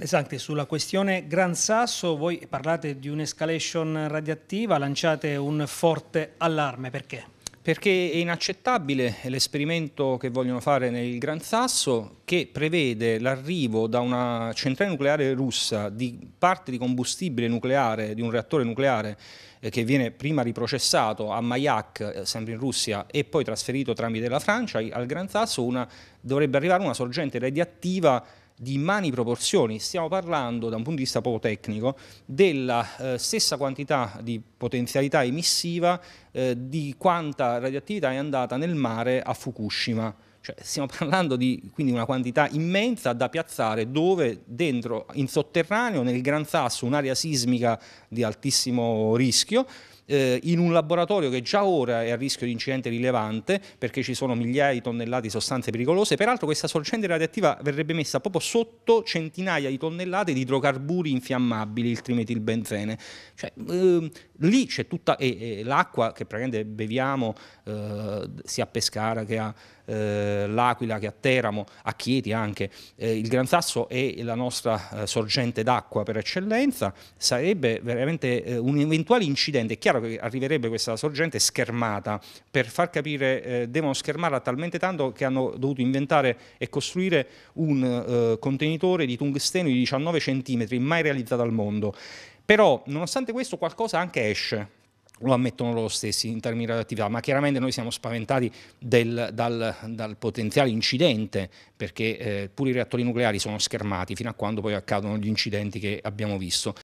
Esatto, sulla questione Gran Sasso voi parlate di un'escalation radioattiva, lanciate un forte allarme, perché? Perché è inaccettabile l'esperimento che vogliono fare nel Gran Sasso che prevede l'arrivo da una centrale nucleare russa di parte di combustibile nucleare, di un reattore nucleare eh, che viene prima riprocessato a Mayak, eh, sempre in Russia, e poi trasferito tramite la Francia al Gran Sasso, una, dovrebbe arrivare una sorgente radioattiva di mani proporzioni, stiamo parlando da un punto di vista poco tecnico della eh, stessa quantità di potenzialità emissiva eh, di quanta radioattività è andata nel mare a Fukushima. Cioè, stiamo parlando di quindi, una quantità immensa da piazzare dove dentro, in sotterraneo, nel Gran Sasso, un'area sismica di altissimo rischio, eh, in un laboratorio che già ora è a rischio di incidente rilevante perché ci sono migliaia di tonnellate di sostanze pericolose, peraltro questa sorgente radioattiva verrebbe messa proprio sotto centinaia di tonnellate di idrocarburi infiammabili, il trimetilbenzene. Cioè, eh, lì c'è tutta eh, l'acqua che praticamente beviamo eh, sia a Pescara che a eh, l'Aquila che a Teramo, a Chieti anche, eh, il Gran Sasso è la nostra eh, sorgente d'acqua per eccellenza, sarebbe veramente eh, un eventuale incidente, è chiaro chiaro che arriverebbe questa sorgente schermata, per far capire eh, devono schermarla talmente tanto che hanno dovuto inventare e costruire un eh, contenitore di tungsteno di 19 cm, mai realizzato al mondo. Però, nonostante questo, qualcosa anche esce, lo ammettono loro stessi in termini di radioattività, ma chiaramente noi siamo spaventati del, dal, dal, potenziale incidente, perché eh, pure i reattori nucleari sono schermati fino a quando poi accadono gli incidenti che abbiamo visto.